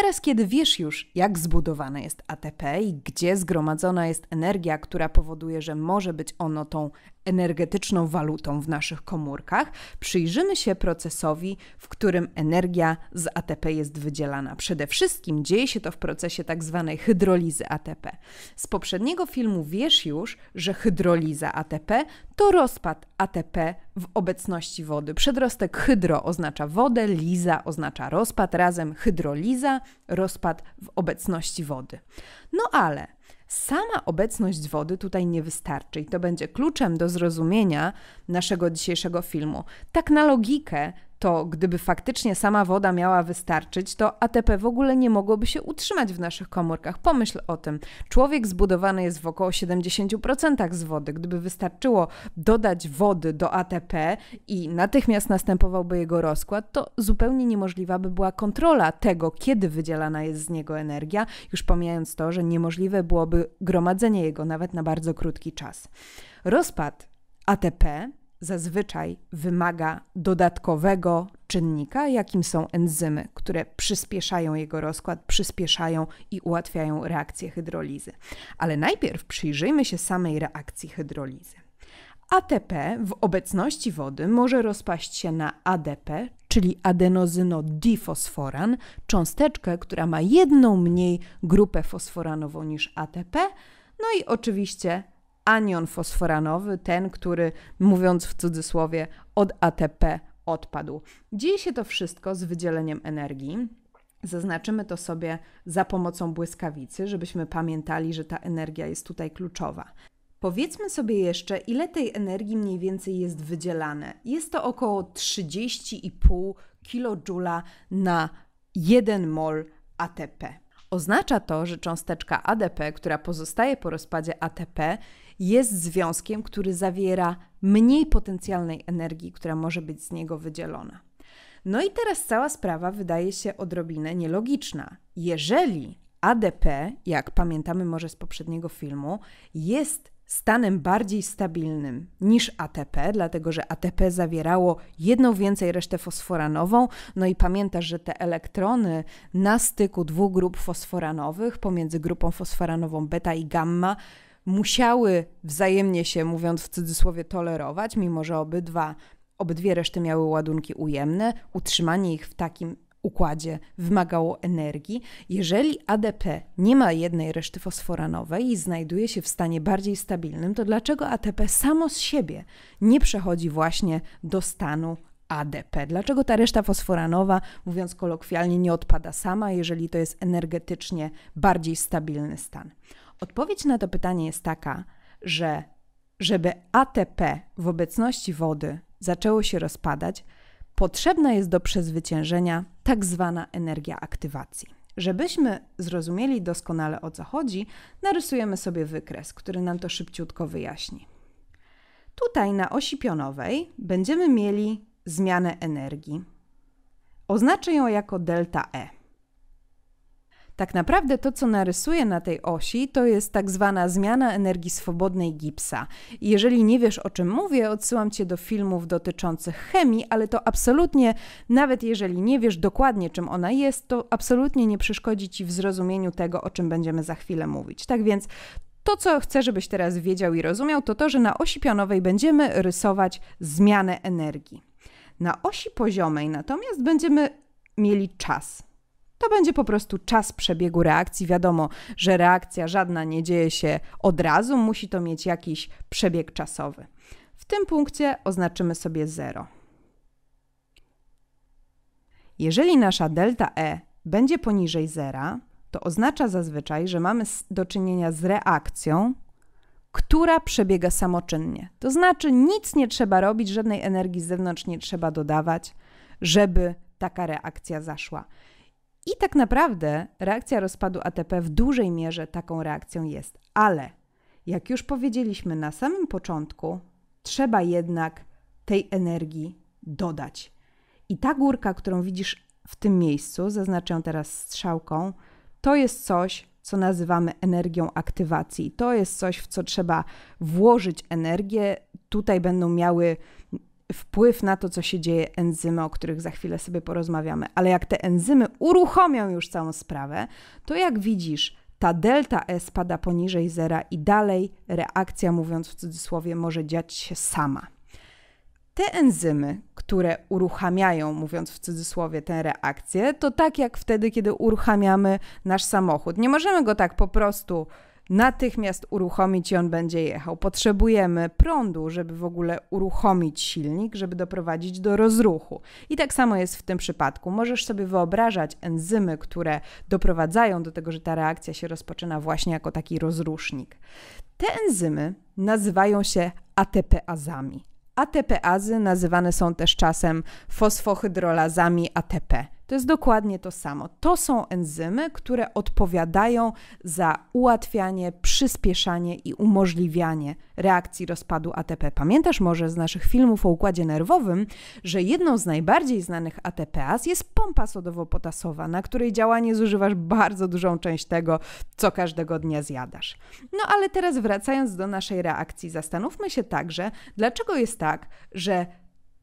Teraz, kiedy wiesz już, jak zbudowane jest ATP i gdzie zgromadzona jest energia, która powoduje, że może być ono tą energetyczną walutą w naszych komórkach, przyjrzymy się procesowi, w którym energia z ATP jest wydzielana. Przede wszystkim dzieje się to w procesie tak zwanej hydrolizy ATP. Z poprzedniego filmu wiesz już, że hydroliza ATP to rozpad ATP w obecności wody. Przedrostek hydro oznacza wodę, liza oznacza rozpad, razem hydroliza, rozpad w obecności wody. No ale Sama obecność wody tutaj nie wystarczy i to będzie kluczem do zrozumienia naszego dzisiejszego filmu. Tak na logikę, to gdyby faktycznie sama woda miała wystarczyć, to ATP w ogóle nie mogłoby się utrzymać w naszych komórkach. Pomyśl o tym. Człowiek zbudowany jest w około 70% z wody. Gdyby wystarczyło dodać wody do ATP i natychmiast następowałby jego rozkład, to zupełnie niemożliwa by była kontrola tego, kiedy wydzielana jest z niego energia, już pomijając to, że niemożliwe byłoby gromadzenie jego nawet na bardzo krótki czas. Rozpad ATP zazwyczaj wymaga dodatkowego czynnika, jakim są enzymy, które przyspieszają jego rozkład, przyspieszają i ułatwiają reakcję hydrolizy. Ale najpierw przyjrzyjmy się samej reakcji hydrolizy. ATP w obecności wody może rozpaść się na ADP, czyli adenozynodifosforan, cząsteczkę, która ma jedną mniej grupę fosforanową niż ATP, no i oczywiście anion fosforanowy, ten, który, mówiąc w cudzysłowie, od ATP odpadł. Dzieje się to wszystko z wydzieleniem energii. Zaznaczymy to sobie za pomocą błyskawicy, żebyśmy pamiętali, że ta energia jest tutaj kluczowa. Powiedzmy sobie jeszcze, ile tej energii mniej więcej jest wydzielane. Jest to około 30,5 kJ na 1 mol ATP. Oznacza to, że cząsteczka ADP, która pozostaje po rozpadzie ATP, jest związkiem, który zawiera mniej potencjalnej energii, która może być z niego wydzielona. No i teraz cała sprawa wydaje się odrobinę nielogiczna. Jeżeli ADP, jak pamiętamy może z poprzedniego filmu, jest stanem bardziej stabilnym niż ATP, dlatego że ATP zawierało jedną więcej resztę fosforanową. No i pamiętasz, że te elektrony na styku dwóch grup fosforanowych pomiędzy grupą fosforanową beta i gamma musiały wzajemnie się, mówiąc w cudzysłowie, tolerować, mimo że obydwa, obydwie reszty miały ładunki ujemne, utrzymanie ich w takim układzie wymagało energii. Jeżeli ADP nie ma jednej reszty fosforanowej i znajduje się w stanie bardziej stabilnym, to dlaczego ATP samo z siebie nie przechodzi właśnie do stanu ADP. Dlaczego ta reszta fosforanowa, mówiąc kolokwialnie, nie odpada sama, jeżeli to jest energetycznie bardziej stabilny stan? Odpowiedź na to pytanie jest taka, że żeby ATP w obecności wody zaczęło się rozpadać, potrzebna jest do przezwyciężenia tak zwana energia aktywacji. Żebyśmy zrozumieli doskonale o co chodzi, narysujemy sobie wykres, który nam to szybciutko wyjaśni. Tutaj na osi pionowej będziemy mieli zmianę energii. Oznaczę ją jako delta E. Tak naprawdę to, co narysuję na tej osi, to jest tak zwana zmiana energii swobodnej gipsa. jeżeli nie wiesz, o czym mówię, odsyłam cię do filmów dotyczących chemii, ale to absolutnie, nawet jeżeli nie wiesz dokładnie, czym ona jest, to absolutnie nie przeszkodzi ci w zrozumieniu tego, o czym będziemy za chwilę mówić. Tak więc to, co chcę, żebyś teraz wiedział i rozumiał, to to, że na osi pionowej będziemy rysować zmianę energii. Na osi poziomej natomiast będziemy mieli czas. To będzie po prostu czas przebiegu reakcji. Wiadomo, że reakcja żadna nie dzieje się od razu, musi to mieć jakiś przebieg czasowy. W tym punkcie oznaczymy sobie 0. Jeżeli nasza delta E będzie poniżej zera, to oznacza zazwyczaj, że mamy do czynienia z reakcją, która przebiega samoczynnie. To znaczy, nic nie trzeba robić, żadnej energii z zewnątrz nie trzeba dodawać, żeby taka reakcja zaszła. I tak naprawdę reakcja rozpadu ATP w dużej mierze taką reakcją jest, ale jak już powiedzieliśmy na samym początku, trzeba jednak tej energii dodać. I ta górka, którą widzisz w tym miejscu, zaznaczę teraz strzałką, to jest coś, co nazywamy energią aktywacji. To jest coś, w co trzeba włożyć energię. Tutaj będą miały wpływ na to, co się dzieje enzymy, o których za chwilę sobie porozmawiamy. Ale jak te enzymy uruchomią już całą sprawę, to jak widzisz, ta delta E spada poniżej zera i dalej reakcja, mówiąc w cudzysłowie, może dziać się sama te enzymy, które uruchamiają, mówiąc w cudzysłowie, tę reakcję, to tak jak wtedy, kiedy uruchamiamy nasz samochód. Nie możemy go tak po prostu natychmiast uruchomić i on będzie jechał. Potrzebujemy prądu, żeby w ogóle uruchomić silnik, żeby doprowadzić do rozruchu. I tak samo jest w tym przypadku. Możesz sobie wyobrażać enzymy, które doprowadzają do tego, że ta reakcja się rozpoczyna właśnie jako taki rozrusznik. Te enzymy nazywają się ATPazami. ATPazy nazywane są też czasem fosfohydrolazami ATP. To jest dokładnie to samo. To są enzymy, które odpowiadają za ułatwianie, przyspieszanie i umożliwianie reakcji rozpadu ATP. Pamiętasz może z naszych filmów o układzie nerwowym, że jedną z najbardziej znanych ATPas jest pompa sodowo-potasowa, na której działanie zużywasz bardzo dużą część tego, co każdego dnia zjadasz. No ale teraz wracając do naszej reakcji, zastanówmy się także, dlaczego jest tak, że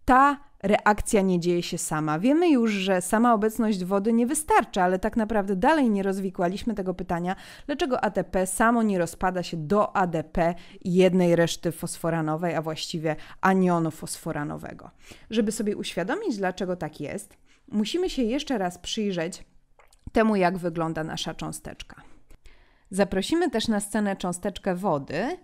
ta reakcja nie dzieje się sama. Wiemy już, że sama obecność wody nie wystarcza, ale tak naprawdę dalej nie rozwikłaliśmy tego pytania, dlaczego ATP samo nie rozpada się do ADP jednej reszty fosforanowej, a właściwie anionu fosforanowego. Żeby sobie uświadomić, dlaczego tak jest, musimy się jeszcze raz przyjrzeć temu, jak wygląda nasza cząsteczka. Zaprosimy też na scenę cząsteczkę wody,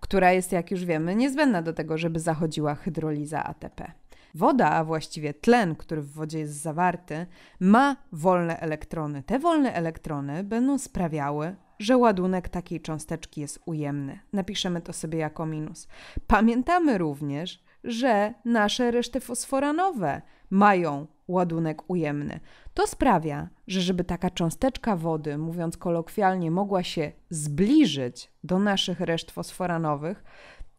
która jest, jak już wiemy, niezbędna do tego, żeby zachodziła hydroliza ATP. Woda, a właściwie tlen, który w wodzie jest zawarty, ma wolne elektrony. Te wolne elektrony będą sprawiały, że ładunek takiej cząsteczki jest ujemny. Napiszemy to sobie jako minus. Pamiętamy również, że nasze reszty fosforanowe mają ładunek ujemny. To sprawia, że żeby taka cząsteczka wody, mówiąc kolokwialnie, mogła się zbliżyć do naszych reszt fosforanowych,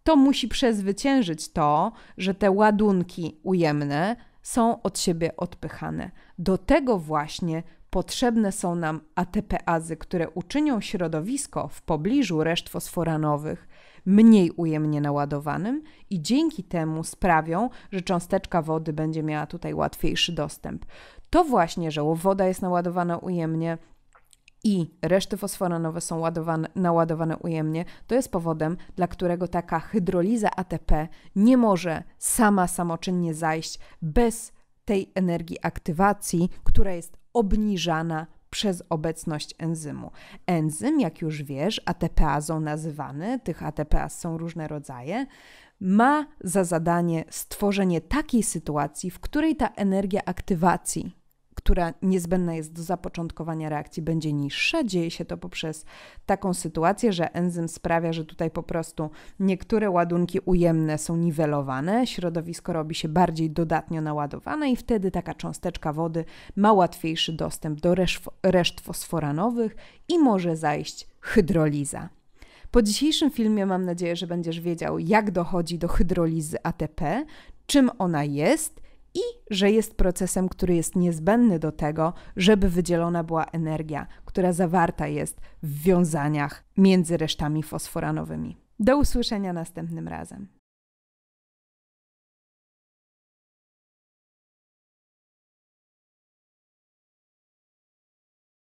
to musi przezwyciężyć to, że te ładunki ujemne są od siebie odpychane. Do tego właśnie potrzebne są nam ATPazy, które uczynią środowisko w pobliżu reszt fosforanowych mniej ujemnie naładowanym i dzięki temu sprawią, że cząsteczka wody będzie miała tutaj łatwiejszy dostęp. To właśnie, że woda jest naładowana ujemnie, i reszty fosforanowe są ładowane, naładowane ujemnie, to jest powodem, dla którego taka hydroliza ATP nie może sama samoczynnie zajść bez tej energii aktywacji, która jest obniżana przez obecność enzymu. Enzym, jak już wiesz, ATPazą nazywany, tych ATPaz są różne rodzaje, ma za zadanie stworzenie takiej sytuacji, w której ta energia aktywacji która niezbędna jest do zapoczątkowania reakcji, będzie niższa. Dzieje się to poprzez taką sytuację, że enzym sprawia, że tutaj po prostu niektóre ładunki ujemne są niwelowane, środowisko robi się bardziej dodatnio naładowane i wtedy taka cząsteczka wody ma łatwiejszy dostęp do reszt, fosforanowych i może zajść hydroliza. Po dzisiejszym filmie mam nadzieję, że będziesz wiedział, jak dochodzi do hydrolizy ATP, czym ona jest i że jest procesem, który jest niezbędny do tego, żeby wydzielona była energia, która zawarta jest w wiązaniach między resztami fosforanowymi. Do usłyszenia następnym razem.